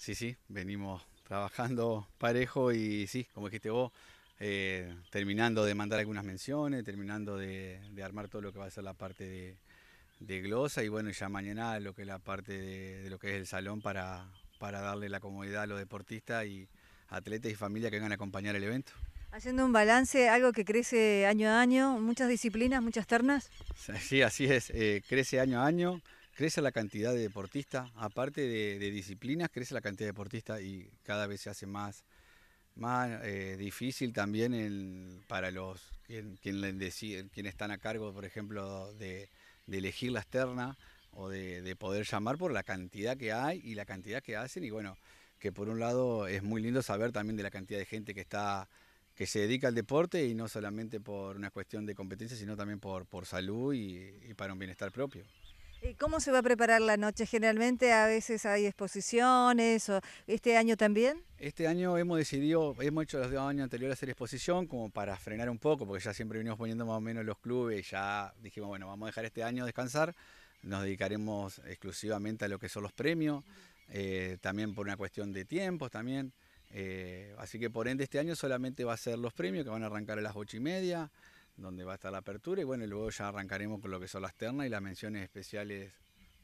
Sí, sí, venimos trabajando parejo y sí, como dijiste vos, eh, terminando de mandar algunas menciones, terminando de, armar todo lo que va a ser la parte de, glosa y bueno, ya mañana lo que es la parte de, lo que es el salón para, darle la comodidad a los deportistas y atletas y familia que vengan a acompañar el evento. Haciendo un balance, algo que crece año a año, muchas disciplinas, muchas ternas. Sí, así es, eh, crece año a año crece la cantidad de deportistas, aparte de, disciplinas, crece la cantidad de deportistas y cada vez se hace más, más eh, difícil también para los quienes están a cargo, por ejemplo, de, elegir la externa o de, poder llamar por la cantidad que hay y la cantidad que hacen. Y bueno, que por un lado es muy lindo saber también de la cantidad de gente que está que se dedica al deporte y no solamente por una cuestión de competencia, sino también por, por salud y para un bienestar propio cómo se va a preparar la noche? Generalmente a veces hay exposiciones, o ¿este año también? Este año hemos decidido, hemos hecho los dos años anteriores hacer exposición como para frenar un poco, porque ya siempre venimos poniendo más o menos los clubes, y ya dijimos, bueno, vamos a dejar este año descansar, nos dedicaremos exclusivamente a lo que son los premios, eh, también por una cuestión de tiempos también. Eh, así que por ende este año solamente va a ser los premios que van a arrancar a las ocho y media donde va a estar la apertura y bueno, y luego ya arrancaremos con lo que son las ternas y las menciones especiales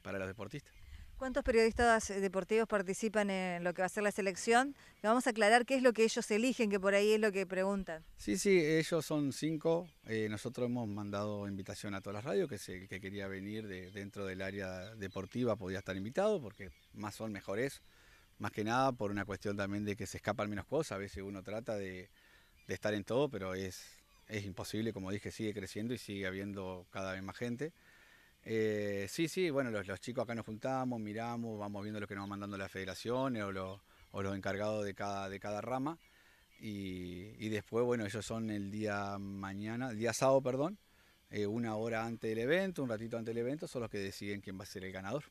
para los deportistas. ¿Cuántos periodistas eh, deportivos participan en lo que va a ser la selección? vamos a aclarar qué es lo que ellos eligen, que por ahí es lo que preguntan. Sí, sí, ellos son cinco. Eh, nosotros hemos mandado invitación a todas las radios, que el que quería venir dentro del área deportiva podía estar invitado, porque más son mejores. Más que nada por una cuestión también de que se escapan menos cosas. A veces uno trata de estar en todo, pero es es imposible, como dije, sigue creciendo y sigue habiendo cada vez más gente. Eh, sí, sí, bueno, los, chicos acá nos juntamos, miramos, vamos viendo lo que nos van mandando las federaciones o, los encargados de cada, rama. Y, después, bueno, ellos son el día mañana, día sábado, perdón, eh, una hora antes del evento, un ratito antes del evento, son los que deciden quién va a ser el ganador.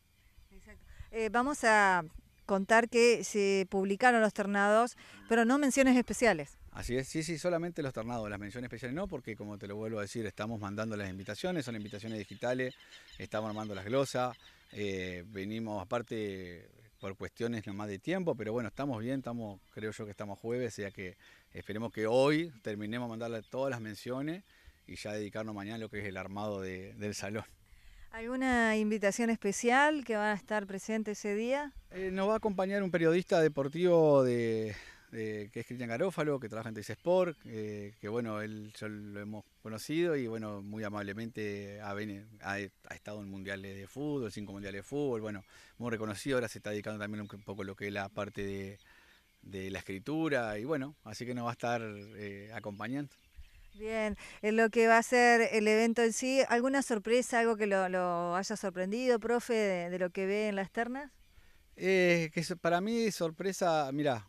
Exacto. Eh, vamos a contar que se publicaron los tornados, pero no menciones especiales. Así es, sí, sí, solamente los tornados, las menciones especiales no, porque como te lo vuelvo a decir, estamos mandando las invitaciones, son invitaciones digitales, estamos armando las glosas, eh, venimos aparte por cuestiones nomás de tiempo, pero bueno, estamos bien, estamos, creo yo que estamos jueves, o sea que esperemos que hoy terminemos de mandarle todas las menciones y ya dedicarnos mañana a lo que es el armado del salón. ¿Alguna invitación especial que van a estar presente ese día? Eh, nos va a acompañar un periodista deportivo de, eh, que es Cristian Garófalo, que trabaja en Teis Sport, eh, que bueno, él yo lo hemos conocido y bueno, muy amablemente ha, estado en mundiales de fútbol, cinco mundiales de fútbol, bueno, muy reconocido, ahora se está dedicando también un poco a lo que es la parte de, la escritura y bueno, así que nos va a estar eh, acompañando. Bien, en lo que va a ser el evento en sí, ¿alguna sorpresa, algo que lo, haya sorprendido, profe, de, lo que ve en las ternas? que para mí sorpresa, mira,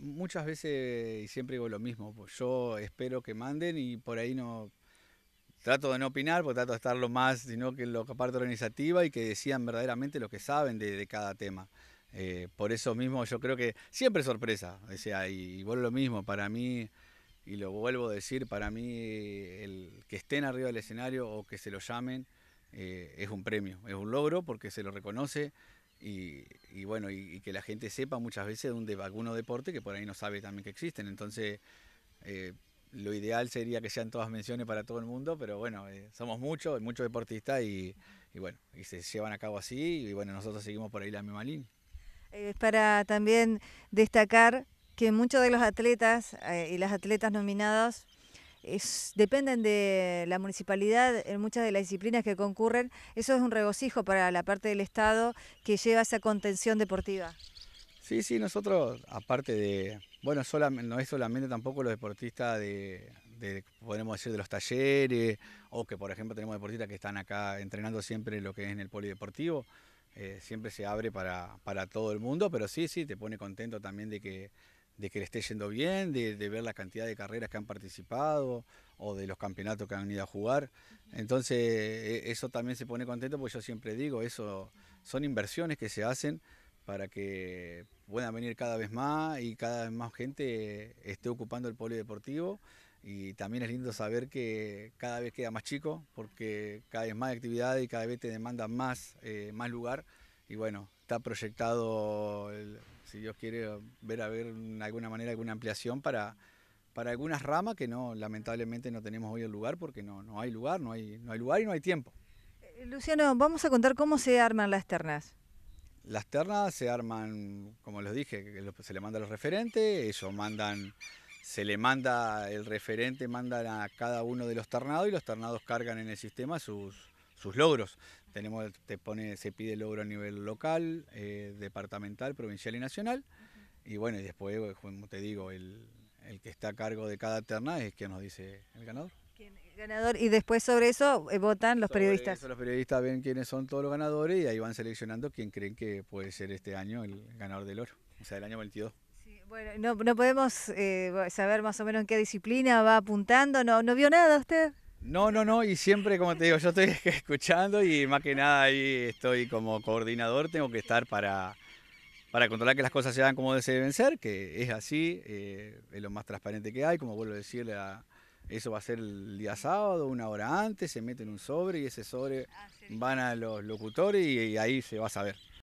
muchas veces, y siempre digo lo mismo, pues yo espero que manden y por ahí no... Trato de no opinar, porque trato de estar lo más, sino que lo que parte organizativa y que decían verdaderamente lo que saben de, cada tema. Eh, por eso mismo yo creo que siempre sorpresa, o sea, y, lo mismo, para mí y lo vuelvo a decir, para mí el que estén arriba del escenario o que se lo llamen eh, es un premio, es un logro porque se lo reconoce, y, bueno, y, que la gente sepa muchas veces de, un, de algunos deporte que por ahí no sabe también que existen. Entonces, eh, lo ideal sería que sean todas menciones para todo el mundo, pero bueno, eh, somos muchos, muchos deportistas y, bueno, y se llevan a cabo así y bueno, nosotros seguimos por ahí la misma línea. Eh, es para también destacar que muchos de los atletas y las atletas nominadas dependen de la municipalidad en muchas de las disciplinas que concurren. Eso es un regocijo para la parte del Estado que lleva esa contención deportiva. Sí, sí, nosotros, aparte de, bueno, no es solamente tampoco los deportistas de, podemos decir, de los talleres, o que por ejemplo tenemos deportistas que están acá entrenando siempre lo que es en el polideportivo, eh, siempre se abre para, para todo el mundo, pero sí, sí, te pone contento también de que de que le esté yendo bien, de, ver la cantidad de carreras que han participado o de los campeonatos que han ido a jugar. Entonces, e, eso también se pone contento porque yo siempre digo, eso son inversiones que se hacen para que puedan venir cada vez más y cada vez más gente esté ocupando el polideportivo. Y también es lindo saber que cada vez queda más chico, porque cada vez más actividad y cada vez te demandan más, eh, más lugar. Y bueno, está proyectado el, si Dios quiere, ver a ver alguna manera alguna ampliación para, para algunas ramas que no, lamentablemente no tenemos hoy el lugar porque no, no hay lugar, no hay, no hay lugar y no hay tiempo. Eh, Luciano, vamos a contar cómo se arman las ternas. Las ternas se arman, como les dije, se le manda a los referentes, ellos mandan, se le manda, el referente manda a cada uno de los ternados y los ternados cargan en el sistema sus, sus logros. Tenemos, te pone, se pide el logro a nivel local, eh, departamental, provincial y nacional. Y bueno, y después, pues, como te digo, el, que está a cargo de cada terna es quien nos dice el ganador. ganador, y después sobre eso eh, votan los periodistas. los periodistas ven quiénes son todos los ganadores y ahí van seleccionando quién creen que puede ser este año el ganador del oro, o sea, el año 22. Bueno, no, podemos eh, saber más o menos en qué disciplina va apuntando. No, ¿No vio nada usted? No, no, no, y siempre, como te digo, yo estoy escuchando y más que nada ahí estoy como coordinador, tengo que estar para, para controlar que las cosas se hagan como deben ser, que es así, eh, es lo más transparente que hay, como vuelvo a decir, eso va a ser el día sábado, una hora antes, se mete en un sobre y ese sobre ah, van a los locutores y ahí se va a saber.